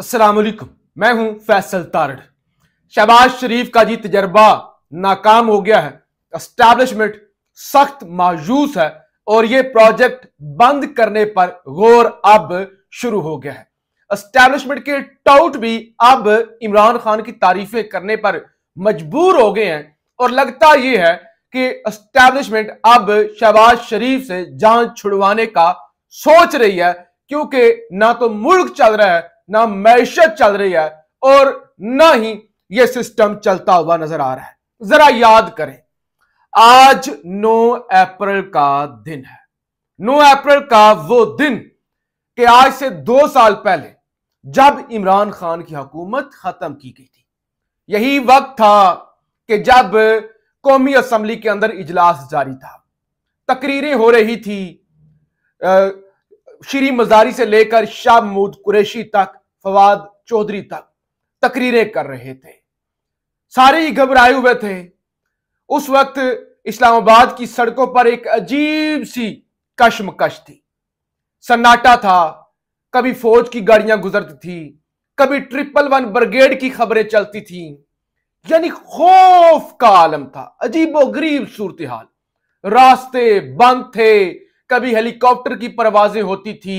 अस्सलाम मैं हूं फैसल तारड़ शहबाज शरीफ का जी तजर्बा नाकाम हो गया है एस्टैब्लिशमेंट सख्त मायूस है और ये प्रोजेक्ट बंद करने पर गौर अब शुरू हो गया है एस्टैब्लिशमेंट के टाउट भी अब इमरान खान की तारीफें करने पर मजबूर हो गए हैं और लगता यह है कि एस्टैब्लिशमेंट अब शहबाज शरीफ से जान छुड़वाने का सोच रही है क्योंकि ना तो मुल्क चल रहा है ना मैशत चल रही है और ना ही यह सिस्टम चलता हुआ नजर आ रहा है जरा याद करें आज 9 अप्रैल का दिन है 9 अप्रैल का वो दिन कि आज से दो साल पहले जब इमरान खान की हुकूमत खत्म की गई थी यही वक्त था कि जब कौमी असम्बली के अंदर इजलास जारी था तकरीरें हो रही थी श्री मजारी से लेकर शाह महमूद कुरैशी तक फवाद चौधरी तक तकरीरें कर रहे थे सारे ही घबराए हुए थे उस वक्त इस्लामाबाद की सड़कों पर एक अजीब सी कशमकश थी सन्नाटा था कभी फौज की गाड़ियां गुजरती थी कभी ट्रिपल वन ब्रिगेड की खबरें चलती थी यानी खौफ का आलम था अजीबो गरीब सूरत हाल रास्ते बंद थे कभी हेलीकॉप्टर की परवाजें होती थी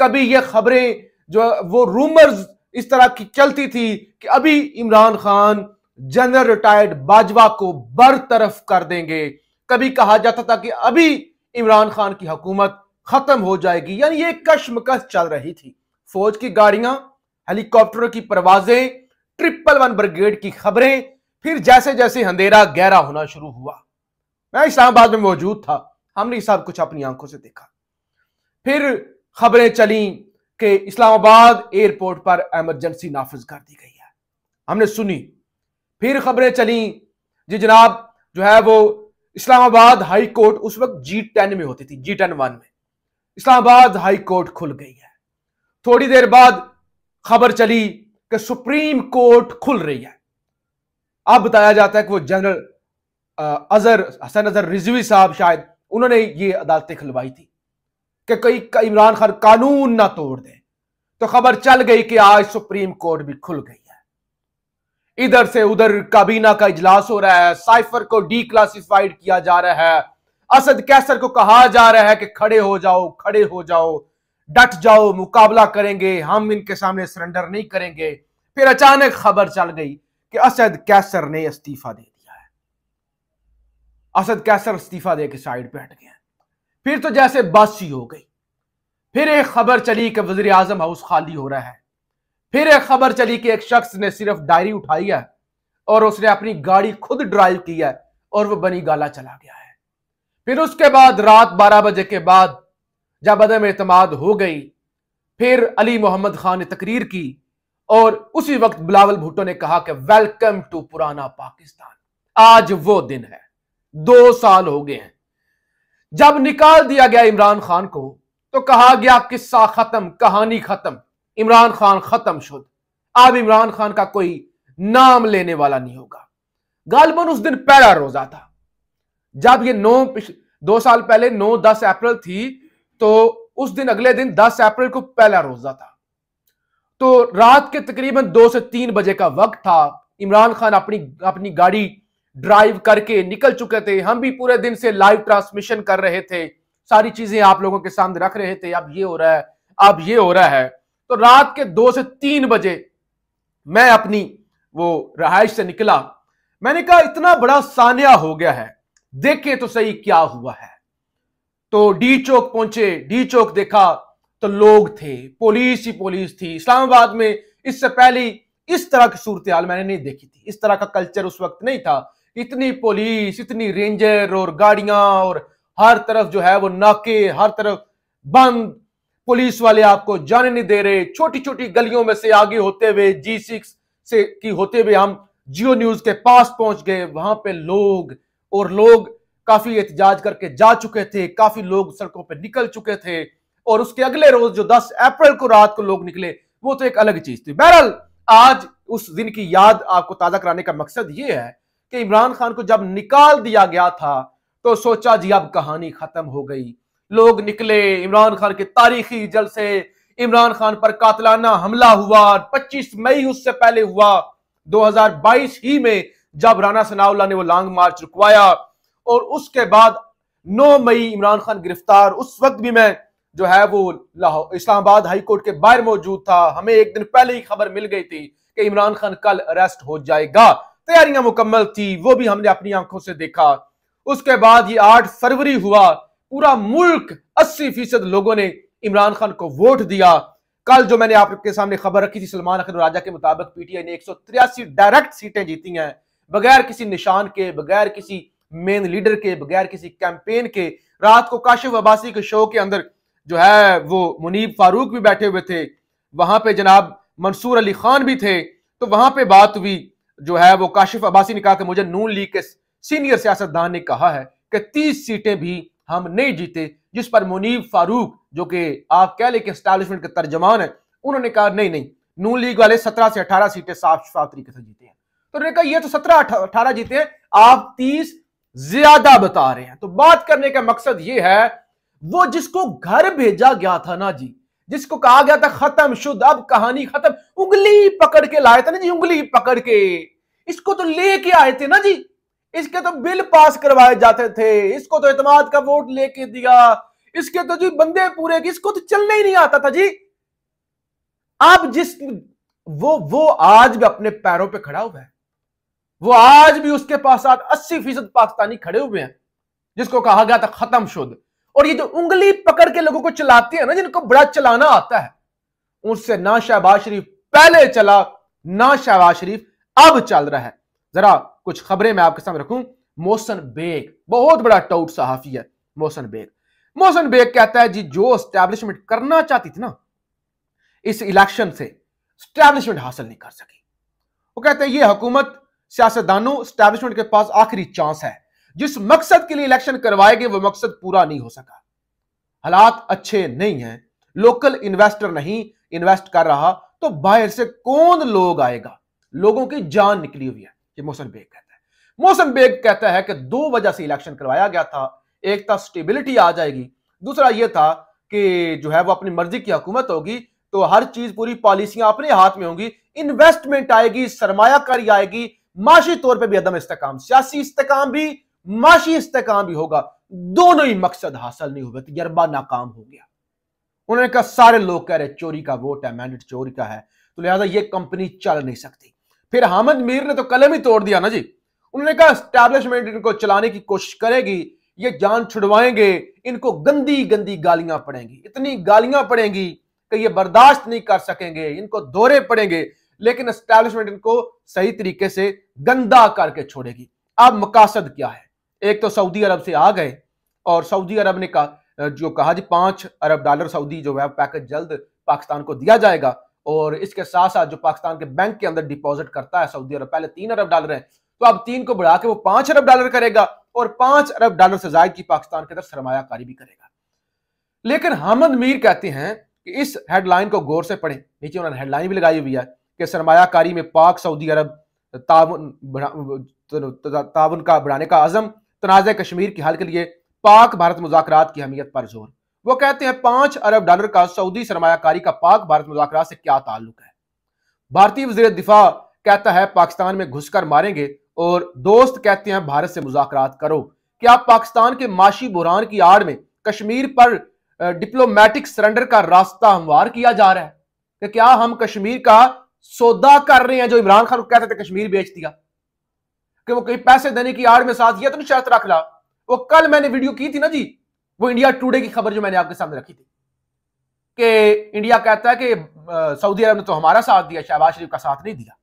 कभी ये खबरें जो वो रूमर्स इस तरह की चलती थी कि अभी इमरान खान जनरल रिटायर्ड बाजवा को बरतरफ कर देंगे कभी कहा जाता था कि अभी इमरान खान की हुकूमत खत्म हो जाएगी यानी ये कशमकश चल रही थी फौज की गाड़ियां हेलीकॉप्टरों की परवाजें ट्रिपल वन ब्रिगेड की खबरें फिर जैसे जैसे अंधेरा गहरा होना शुरू हुआ मैं इस्लामाबाद में मौजूद था हमने सब कुछ अपनी आंखों से देखा फिर खबरें चली कि इस्लामाबाद एयरपोर्ट पर एमरजेंसी नाफज कर दी गई है हमने सुनी फिर खबरें चली जी जनाब जो है वो इस्लामाबाद हाई कोर्ट उस वक्त जी टेन में होती थी जी टेन वन में इस्लामाबाद हाई कोर्ट खुल गई है थोड़ी देर बाद खबर चली कि सुप्रीम कोर्ट खुल रही है अब बताया जाता है कि वो जनरल अजहर हसन अजहर रिजवी साहब शायद उन्होंने ये अदालतें खुलवाई थी कि कई इमरान खान कानून ना तोड़ दें तो खबर चल गई कि आज सुप्रीम कोर्ट भी खुल गई है इधर से उधर काबीना का इजलास हो रहा है साइफर को डी क्लासिफाइड किया जा रहा है असद कैसर को कहा जा रहा है कि खड़े हो जाओ खड़े हो जाओ डट जाओ मुकाबला करेंगे हम इनके सामने सरेंडर नहीं करेंगे फिर अचानक खबर चल गई कि असद कैसर ने इस्तीफा दे दिया है असद कैसर इस्तीफा दे के साइड पर हट गया फिर तो जैसे बासी हो गई फिर एक खबर चली कि वजीर आजम हाउस खाली हो रहा है फिर एक खबर चली कि एक शख्स ने सिर्फ डायरी उठाई है और उसने अपनी गाड़ी खुद ड्राइव की है और वह बनी गाला चला गया है फिर उसके बाद रात बारह बजे के बाद जब अदम अतमाद हो गई फिर अली मोहम्मद खान ने तकरीर की और उसी वक्त बिलावल भुट्टो ने कहा कि वेलकम टू पुराना पाकिस्तान आज वो दिन है दो साल हो गए हैं जब निकाल दिया गया इमरान खान को तो कहा गया किस्सा खत्म कहानी खत्म इमरान खान खत्म शुद्ध अब इमरान खान का कोई नाम लेने वाला नहीं होगा गालबन उस दिन पहला रोजा था जब ये नौ दो साल पहले नौ दस अप्रैल थी तो उस दिन अगले दिन दस अप्रैल को पहला रोजा था तो रात के तकरीबन दो से तीन बजे का वक्त था इमरान खान अपनी अपनी गाड़ी ड्राइव करके निकल चुके थे हम भी पूरे दिन से लाइव ट्रांसमिशन कर रहे थे सारी चीजें आप लोगों के सामने रख रहे थे अब ये हो रहा है अब ये हो रहा है तो रात के दो से तीन बजे मैं अपनी वो रहायश से निकला मैंने कहा इतना बड़ा सानिया हो गया है देखे तो सही क्या हुआ है तो डी चौक पहुंचे डी चौक देखा तो लोग थे पुलिस ही पुलिस थी इस्लामाबाद में इससे पहले इस तरह की सूरत हाल मैंने नहीं देखी थी इस तरह का कल्चर उस वक्त नहीं था इतनी पुलिस इतनी रेंजर और गाड़ियां और हर तरफ जो है वो नाके हर तरफ बंद पुलिस वाले आपको जाने नहीं दे रहे छोटी छोटी गलियों में से आगे होते हुए जी सिक्स से की होते हुए हम जियो न्यूज के पास पहुंच गए वहां पे लोग और लोग काफी एहतजाज करके जा चुके थे काफी लोग सड़कों पर निकल चुके थे और उसके अगले रोज जो 10 अप्रैल को रात को लोग निकले वो तो एक अलग चीज थी बहरहाल आज उस दिन की याद आपको ताजा कराने का मकसद ये है कि इमरान खान को जब निकाल दिया गया था तो सोचा जी अब कहानी खत्म हो गई लोग निकले इमरान खान के तारीखी जलसे इमरान खान पर कातलाना हमला हुआ 25 मई उससे पहले हुआ 2022 ही में जब राना सनाउल्ला ने वो लॉन्ग मार्च रुकवाया और उसके बाद 9 मई इमरान खान गिरफ्तार उस वक्त भी मैं जो है वो लाहौर इस्लामाबाद हाई कोर्ट के बाहर मौजूद था हमें एक दिन पहले ही खबर मिल गई थी कि इमरान खान कल अरेस्ट हो जाएगा तैयारियां मुकम्मल थी वो भी हमने अपनी आंखों से देखा उसके बाद ये आठ फरवरी हुआ पूरा मुल्क अस्सी फीसद लोगों ने इमरान खान को वोट दिया कल जो मैंने आपके सामने खबर रखी थी सलमान अखर राजा के मुताबिक पीटीआई ने एक डायरेक्ट सीटें जीती हैं बगैर किसी निशान के बगैर किसी मेन लीडर के बगैर किसी कैंपेन के रात को काशिफ अब्बासी के शो के अंदर जो है वो मुनीब फारूक भी बैठे हुए थे वहां पे जनाब मंसूर अली खान भी थे तो वहां पे बात हुई जो है वो काशिफ अब्बासी ने कहा कि मुझे नून लीग के सीनियर सियासतदान ने कहा है कि तीस सीटें भी हम नहीं जीते जिस पर मुनीब फारूक जो कि आप कह लें कि स्टैब्लिशमेंट के तर्जमान है उन्होंने कहा नहीं नहीं नून लीग वाले सत्रह से अठारह सीटें साफ साफ तरीके से जीते हैं तो उन्होंने कहा यह तो सत्रह अठारह जीते हैं आप तीस ज्यादा बता रहे हैं तो बात करने का मकसद यह है वो जिसको घर भेजा गया था ना जी जिसको कहा गया था खत्म शुद्ध अब कहानी खत्म उंगली पकड़ के लाए थे ना जी उंगली पकड़ के इसको तो लेके आए थे ना जी इसके तो बिल पास करवाए जाते थे इसको तो एतम का वोट लेके दिया इसके तो जी बंदे पूरे इसको तो चलने ही नहीं आता था जी आप जिस वो वो आज भी अपने पैरों पे खड़ा हुआ है वो आज भी उसके पास आज अस्सी फीसद पाकिस्तानी खड़े हुए हैं जिसको कहा गया था खत्म शुद्ध और ये जो उंगली पकड़ के लोगों को चलाते हैं ना जिनको बड़ा चलाना आता है उससे ना शहबाज शरीफ पहले चला ना शहबाज शरीफ अब चल रहा है जरा कुछ खबरें मैं आपके सामने रखूं मोहसन बेग बहुत बड़ा टाउट सहाफी है मोहसन बेग मोहसन बेग कहता है जी जो स्टैब्लिशमेंट करना चाहती थी ना इस इलेक्शन से स्टैब्लिशमेंट हासिल नहीं कर सकी वो कहते हैं ये हुकूमत सियासतदानों स्टैब्लिशमेंट के पास आखिरी चांस है जिस मकसद के लिए इलेक्शन करवाए गए वो मकसद पूरा नहीं हो सका हालात अच्छे नहीं है लोकल इन्वेस्टर नहीं इन्वेस्ट कर रहा तो बाहर से कौन लोग आएगा लोगों की जान निकली हुई है ये मौसम बेग कहता है मौसम बेग कहता है कि दो वजह से इलेक्शन करवाया गया था एक था स्टेबिलिटी आ जाएगी दूसरा यह था कि जो है वो अपनी मर्जी की हुकूमत होगी तो हर चीज पूरी पॉलिसियां अपने हाथ में होंगी इन्वेस्टमेंट आएगी सरमाकारी आएगी माशी तौर पर भी अदम इस्तेकाम सियासी इस्तेकाम भी माशी इस्तेकाम भी होगा दोनों ही मकसद हासिल नहीं हुए तजर्बा तो नाकाम हो गया उन्होंने कहा सारे लोग कह रहे चोरी का वोट है मैंडेट तो चोरी का है तो लिहाजा ये कंपनी चल नहीं सकती फिर हामिद मीर ने तो कलम ही तोड़ दिया ना जी उन्होंने कहा स्टैब्लिशमेंट इनको चलाने की कोशिश करेगी ये जान छुड़वाएंगे इनको गंदी गंदी गालियां पड़ेंगी इतनी गालियां पड़ेंगी कि ये बर्दाश्त नहीं कर सकेंगे इनको दोहरे पड़ेंगे लेकिन स्टैब्लिशमेंट इनको सही तरीके से गंदा करके छोड़ेगी अब मकासद क्या है एक तो सऊदी अरब से आ गए और सऊदी अरब ने कहा जो कहा जी पांच अरब डॉलर सऊदी जो है पैकेज जल्द पाकिस्तान को दिया जाएगा और इसके साथ साथ जो पाकिस्तान के बैंक के अंदर डिपॉजिट करता है सऊदी अरब पहले तीन अरब डॉलर है तो अब तीन को बढ़ा के वो पांच अरब डॉलर करेगा और पांच अरब डॉलर से जायद की पाकिस्तान के अंदर सरमाकारी भी करेगा लेकिन हमद मीर कहते हैं कि इस हेडलाइन को गौर से पढ़ें नीचे उन्होंने हेडलाइन भी लगाई हुई है कि सरमाकारी में पाक सऊदी अरब तावन तावन का बढ़ाने का आजम तनाज़ कश्मीर के हल के लिए पाक भारत मुजाकर की अहमियत पर जोर वो कहते हैं पांच अरब डॉलर का सऊदी सरमाकारी का पाक भारत मुजाकर से क्या ताल्लुक है भारतीय वजीर दिफा कहता है पाकिस्तान में घुसकर मारेंगे और दोस्त कहते हैं भारत से मुजाकर करो क्या पाकिस्तान के माशी बुरान की आड़ में कश्मीर पर डिप्लोमेटिक सरेंडर का रास्ता हमवार किया जा रहा है कि क्या हम कश्मीर का सौदा कर रहे हैं जो इमरान खान को कहते थे कश्मीर बेच दिया कि वो कहीं पैसे देने की आड़ में साथ ये तो शर्त रख ला वो कल मैंने वीडियो की थी ना जी वो इंडिया टुडे की खबर जो मैंने आपके सामने रखी थी कि इंडिया कहता है कि सऊदी अरब ने तो हमारा साथ दिया शहबाज शरीफ का साथ नहीं दिया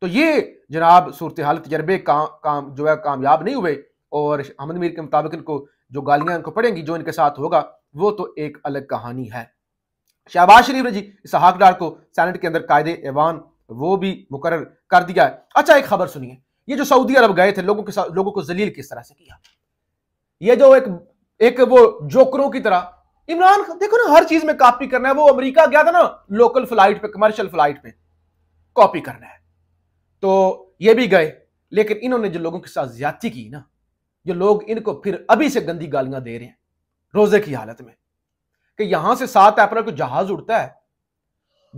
तो ये जनाब सूरत हाल तजर्बे का, काम जो है कामयाब नहीं हुए और अहमद मीर के मुताबिक इनको जो गालियां इनको पड़ेंगी जो इनके साथ होगा वो तो एक अलग कहानी है शहबाज शरीफ ने जी इसहाक डार को सैनेट के अंदर कायदे एवान वो भी मुकर कर दिया है अच्छा एक खबर सुनिए ये जो सऊदी अरब गए थे लोगों के साथ लोगों को जलील किस तरह से किया ये जो एक एक वो जोकरों की तरह इमरान देखो ना हर चीज में कॉपी करना है वो अमेरिका गया था ना लोकल फ्लाइट पे कमर्शियल फ्लाइट पे कॉपी करना है तो ये भी गए लेकिन इन्होंने जो लोगों के साथ ज्यादा की ना जो लोग इनको फिर अभी से गंदी गालियां दे रहे हैं रोजे की हालत में कि यहां से सात अप्रैल को जहाज उड़ता है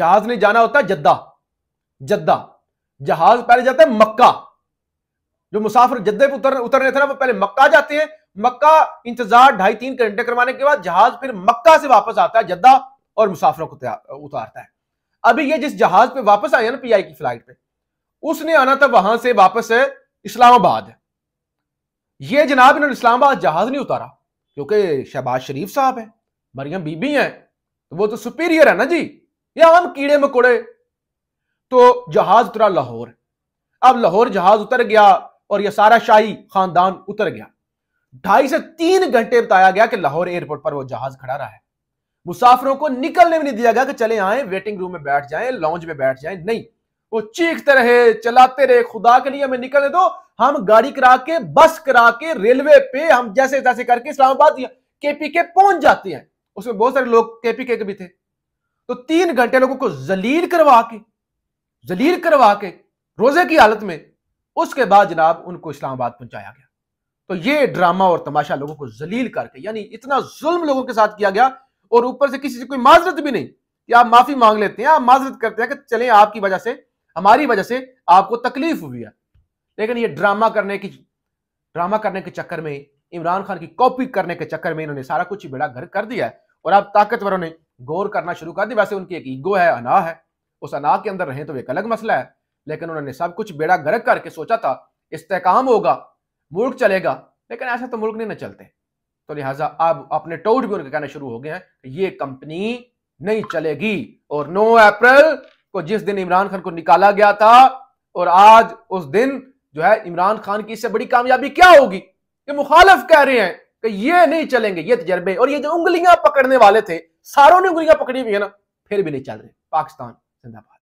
जहाज ने जाना होता है जद्दा जद्दा जहाज पहले जाता है मक्का जो मुसाफिर जद्दे पर उतर, उतरने थे ना वो पहले मक्का जाते हैं मक्का इंतजार ढाई तीन घंटे करवाने के बाद जहाज फिर मक्का से वापस आता है जद्दा और मुसाफिरों को उतारता है अभी ये जिस जहाज पे वापस आया ना पीआई की फ्लाइट पे उसने आना था वहां से वापस इस्लामाबाद ये जनाब इन्होंने इस्लामाबाद जहाज नहीं उतारा क्योंकि शहबाज शरीफ साहब है मरियम बीबी है तो वो तो सुपीरियर है ना जी ये आम कीड़े मकोड़े तो जहाज उतरा लाहौर अब लाहौर जहाज उतर गया और यह सारा शाही खानदान उतर गया ढाई से तीन घंटे बताया गया कि लाहौर एयरपोर्ट पर वो जहाज खड़ा रहा है मुसाफिरों को निकलने भी नहीं दिया गया कि चले आए वेटिंग रूम में बैठ जाए लॉन्च में बैठ जाए नहीं वो चीखते रहे चलाते रहे खुदा के लिए हमें निकलने दो हम गाड़ी करा के बस करा के रेलवे पे हम जैसे तैसे करके इस्लामाबाद केपी के पहुंच जाते हैं उसमें बहुत सारे लोग केपी के भी थे तो तीन घंटे लोगों को जलील करवा के जलील करवा के रोजे की हालत में उसके बाद जनाब उनको इस्लामाबाद पहुंचाया गया तो ये ड्रामा और तमाशा लोगों को जलील करके यानी इतना जुल्म लोगों के साथ किया गया और ऊपर से किसी से कोई माजरत भी नहीं कि आप माफी मांग लेते हैं आप माजरत करते हैं कि चले आपकी वजह से हमारी वजह से आपको तकलीफ हुई है लेकिन ये ड्रामा करने की ड्रामा करने के चक्कर में इमरान खान की कॉपी करने के चक्कर में इन्होंने सारा कुछ बेड़ा घर कर दिया है और अब ताकतवरों ने गौर करना शुरू कर दिया वैसे उनकी एक ईगो है अना है उस अना के अंदर रहें तो एक अलग मसला है लेकिन उन्होंने सब कुछ बेड़ा गर्क करके सोचा था इस्तेकाम होगा मुल्क चलेगा लेकिन ऐसा तो मुल्क नहीं ना चलते तो लिहाजा अब अपने टोट भी उनके कहना शुरू हो गए हैं ये कंपनी नहीं चलेगी और 9 अप्रैल को जिस दिन इमरान खान को निकाला गया था और आज उस दिन जो है इमरान खान की इससे बड़ी कामयाबी क्या होगी ये मुखालफ कह रहे हैं कि ये नहीं चलेंगे ये तजर्बे और ये जो उंगलियां पकड़ने वाले थे सारों ने उंगलियां पकड़ी हुई है ना फिर भी नहीं चल रहे पाकिस्तान जिंदाबाद